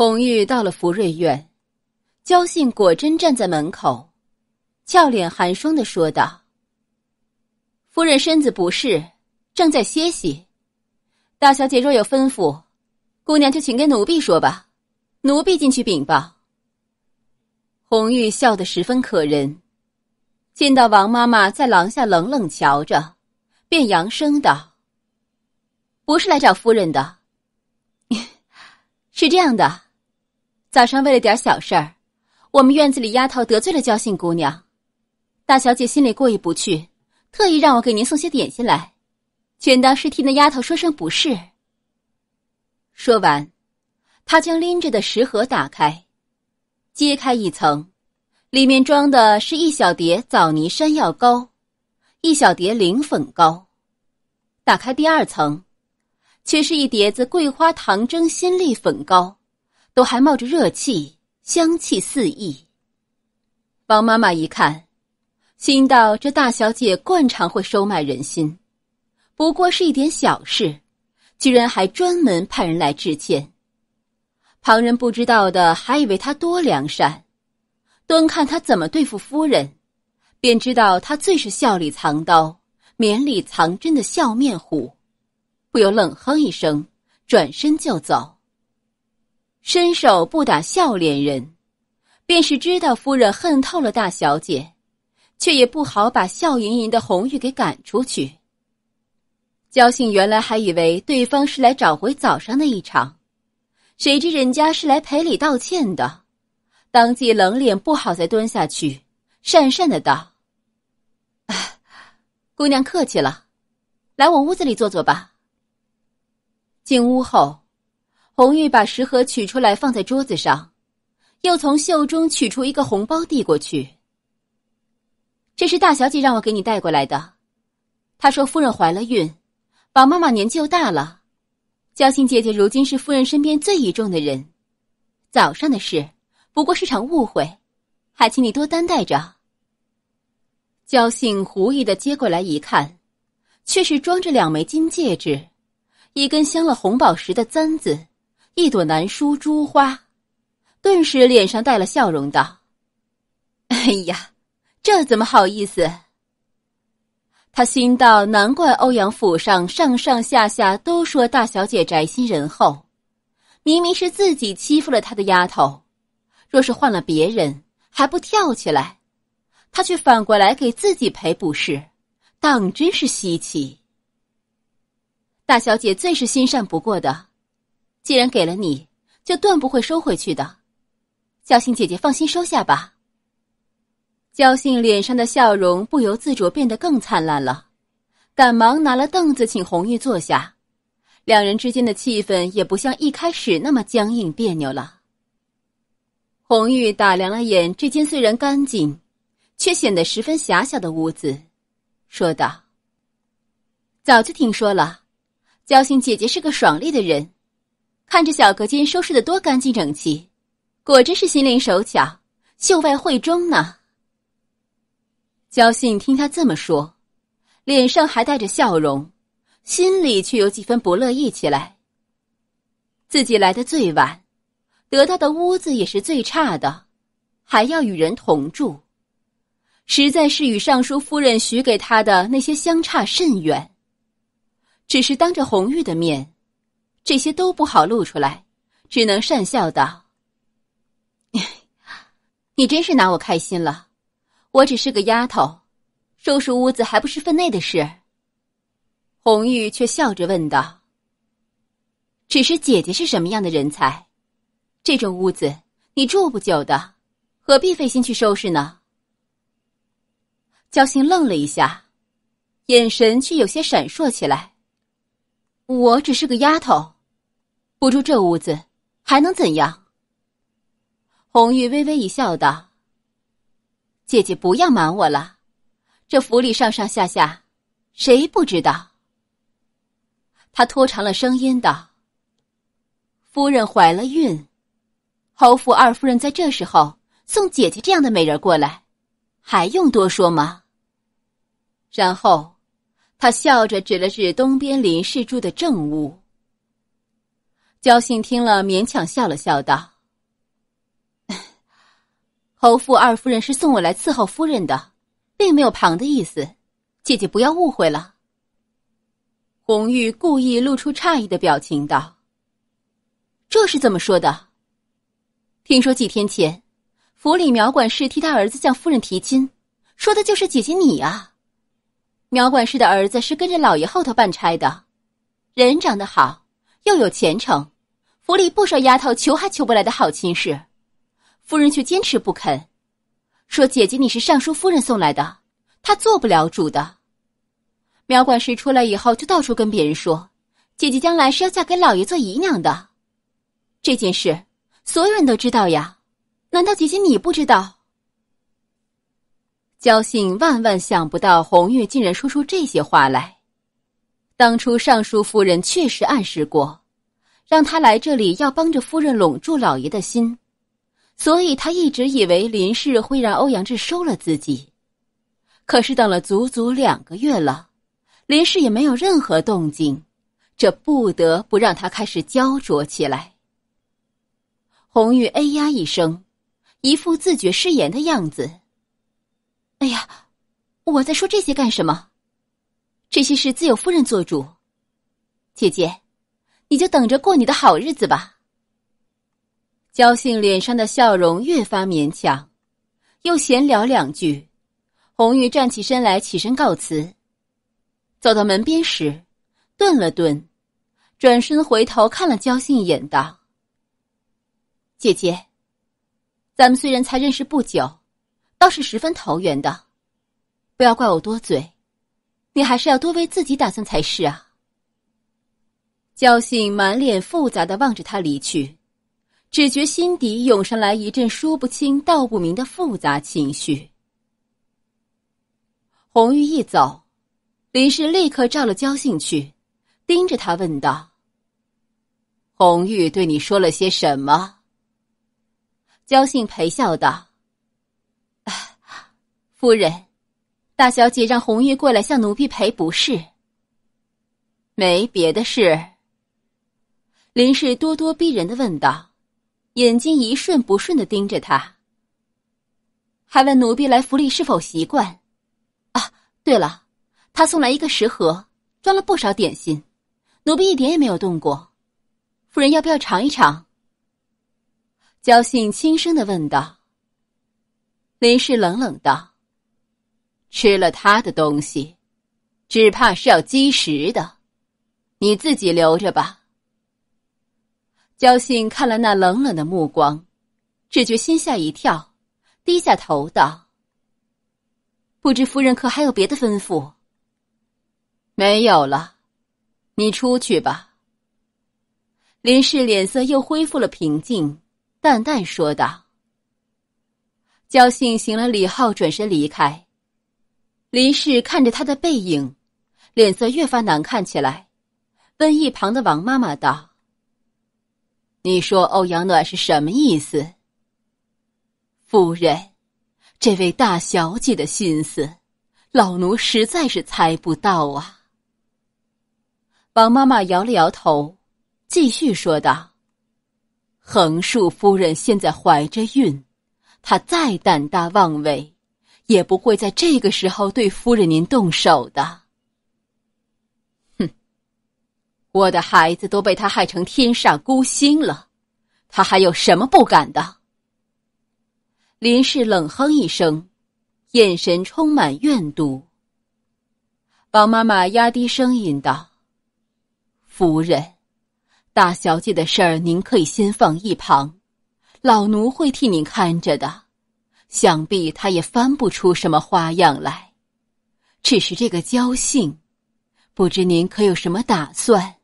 红玉到了福瑞院，焦信果真站在门口，俏脸寒霜的说道：“夫人身子不适，正在歇息。大小姐若有吩咐，姑娘就请跟奴婢说吧，奴婢进去禀报。”红玉笑得十分可人，见到王妈妈在廊下冷冷瞧着，便扬声道：“不是来找夫人的，是这样的。”早上为了点小事儿，我们院子里丫头得罪了焦姓姑娘，大小姐心里过意不去，特意让我给您送些点心来，权当是替那丫头说声不是。说完，她将拎着的食盒打开，揭开一层，里面装的是一小碟枣泥山药糕，一小碟菱粉糕；打开第二层，却是一碟子桂花糖蒸鲜栗粉糕。都还冒着热气，香气四溢。王妈妈一看，心道：“这大小姐惯常会收买人心，不过是一点小事，居然还专门派人来致歉。旁人不知道的，还以为她多良善，端看她怎么对付夫人，便知道她最是笑里藏刀、绵里藏针的笑面虎。”不由冷哼一声，转身就走。伸手不打笑脸人，便是知道夫人恨透了大小姐，却也不好把笑盈盈的红玉给赶出去。焦信原来还以为对方是来找回早上那一场，谁知人家是来赔礼道歉的，当即冷脸，不好再蹲下去，讪讪的道：“姑娘客气了，来我屋子里坐坐吧。”进屋后。红玉把食盒取出来放在桌子上，又从袖中取出一个红包递过去。这是大小姐让我给你带过来的，她说夫人怀了孕，宝妈妈年纪又大了，娇心姐姐如今是夫人身边最倚重的人。早上的事不过是场误会，还请你多担待着。娇信狐疑的接过来一看，却是装着两枚金戒指，一根镶了红宝石的簪子。一朵南叔珠花，顿时脸上带了笑容，道：“哎呀，这怎么好意思？”他心道：“难怪欧阳府上上上下下都说大小姐宅心仁厚，明明是自己欺负了她的丫头，若是换了别人，还不跳起来？她却反过来给自己赔不是，当真是稀奇。大小姐最是心善不过的。”既然给了你，就断不会收回去的。侥信姐姐，放心收下吧。侥信脸上的笑容不由自主变得更灿烂了，赶忙拿了凳子请红玉坐下，两人之间的气氛也不像一开始那么僵硬别扭了。红玉打量了眼这间虽然干净，却显得十分狭小的屋子，说道：“早就听说了，侥幸姐姐是个爽利的人。”看这小隔间收拾的多干净整齐，果真是心灵手巧，秀外慧中呢。焦信听他这么说，脸上还带着笑容，心里却有几分不乐意起来。自己来的最晚，得到的屋子也是最差的，还要与人同住，实在是与尚书夫人许给他的那些相差甚远。只是当着红玉的面。这些都不好露出来，只能讪笑道：“ 你真是拿我开心了。我只是个丫头，收拾屋子还不是分内的事。”红玉却笑着问道：“只是姐姐是什么样的人才？这种屋子你住不久的，何必费心去收拾呢？”焦心愣了一下，眼神却有些闪烁起来。我只是个丫头。不住这屋子，还能怎样？红玉微微一笑，道：“姐姐不要瞒我了，这府里上上下下，谁不知道？”她拖长了声音道：“夫人怀了孕，侯府二夫人在这时候送姐姐这样的美人过来，还用多说吗？”然后，她笑着指了指东边林氏住的正屋。焦信听了，勉强笑了笑道：“ 侯府二夫人是送我来伺候夫人的，并没有旁的意思，姐姐不要误会了。”红玉故意露出诧异的表情道：“这是怎么说的？听说几天前，府里苗管事替他儿子向夫人提亲，说的就是姐姐你啊。苗管事的儿子是跟着老爷后头办差的，人长得好，又有前程。”府里不少丫头求还求不来的好亲事，夫人却坚持不肯，说：“姐姐你是尚书夫人送来的，她做不了主的。”苗管事出来以后就到处跟别人说：“姐姐将来是要嫁给老爷做姨娘的。”这件事所有人都知道呀，难道姐姐你不知道？焦信万万想不到红玉竟然说出这些话来，当初尚书夫人确实暗示过。让他来这里要帮着夫人拢住老爷的心，所以他一直以为林氏会让欧阳志收了自己。可是等了足足两个月了，林氏也没有任何动静，这不得不让他开始焦灼起来。红玉哎呀一声，一副自觉失言的样子。哎呀，我在说这些干什么？这些事自有夫人做主，姐姐。你就等着过你的好日子吧。焦信脸上的笑容越发勉强，又闲聊两句。红玉站起身来，起身告辞。走到门边时，顿了顿，转身回头看了焦信一眼，道：“姐姐，咱们虽然才认识不久，倒是十分投缘的。不要怪我多嘴，你还是要多为自己打算才是啊。”焦信满脸复杂的望着他离去，只觉心底涌上来一阵说不清道不明的复杂情绪。红玉一走，林氏立刻召了焦信去，盯着他问道：“红玉对你说了些什么？”焦信陪笑道：“夫人，大小姐让红玉过来向奴婢赔不是，没别的事。”林氏咄咄逼人的问道，眼睛一瞬不瞬的盯着他，还问奴婢来府里是否习惯？啊，对了，他送来一个食盒，装了不少点心，奴婢一点也没有动过。夫人要不要尝一尝？焦信轻声的问道。林氏冷冷道：“吃了他的东西，只怕是要积食的，你自己留着吧。”焦信看了那冷冷的目光，只觉心吓一跳，低下头道：“不知夫人可还有别的吩咐？”“没有了，你出去吧。”林氏脸色又恢复了平静，淡淡说道。焦信行了礼后转身离开，林氏看着他的背影，脸色越发难看起来，问一旁的王妈妈道。你说欧阳暖是什么意思？夫人，这位大小姐的心思，老奴实在是猜不到啊。王妈妈摇了摇头，继续说道：“横竖夫人现在怀着孕，她再胆大妄为，也不会在这个时候对夫人您动手的。”我的孩子都被他害成天煞孤星了，他还有什么不敢的？林氏冷哼一声，眼神充满怨毒。王妈妈压低声音道：“夫人，大小姐的事儿您可以先放一旁，老奴会替您看着的。想必他也翻不出什么花样来。只是这个焦姓，不知您可有什么打算？”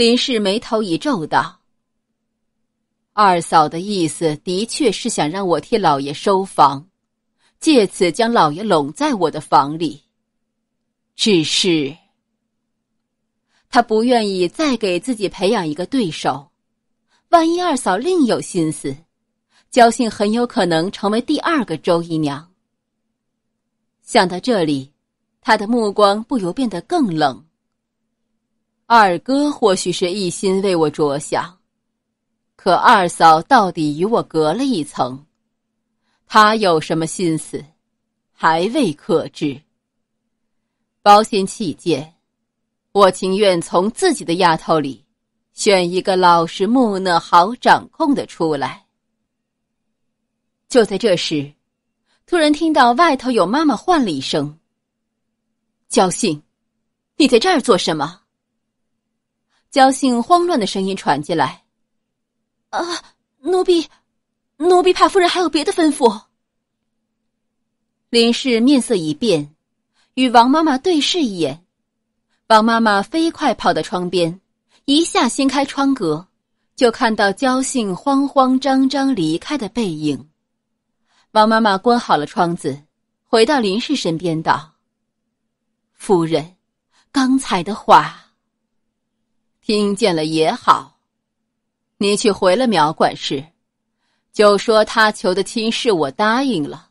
林氏眉头一皱，道：“二嫂的意思的确是想让我替老爷收房，借此将老爷拢在我的房里。只是，他不愿意再给自己培养一个对手。万一二嫂另有心思，焦信很有可能成为第二个周姨娘。”想到这里，他的目光不由变得更冷。二哥或许是一心为我着想，可二嫂到底与我隔了一层，她有什么心思，还未可知。保险起见，我情愿从自己的丫头里选一个老实木讷、好掌控的出来。就在这时，突然听到外头有妈妈唤了一声：“焦信，你在这儿做什么？”焦姓慌乱的声音传进来：“啊，奴婢，奴婢怕夫人还有别的吩咐。”林氏面色一变，与王妈妈对视一眼。王妈妈飞快跑到窗边，一下掀开窗格，就看到焦姓慌慌张张离开的背影。王妈妈关好了窗子，回到林氏身边道：“夫人，刚才的话。”听见了也好，你去回了苗管事，就说他求的亲事我答应了，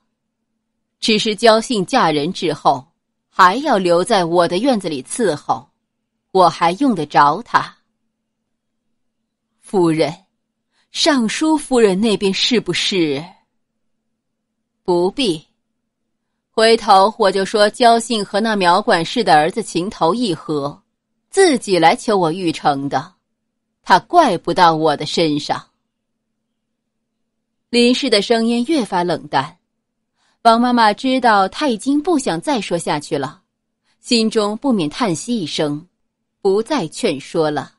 只是焦信嫁人之后还要留在我的院子里伺候，我还用得着他。夫人，尚书夫人那边是不是？不必，回头我就说焦信和那苗管事的儿子情投意合。自己来求我玉成的，他怪不到我的身上。林氏的声音越发冷淡，王妈妈知道他已经不想再说下去了，心中不免叹息一声，不再劝说了。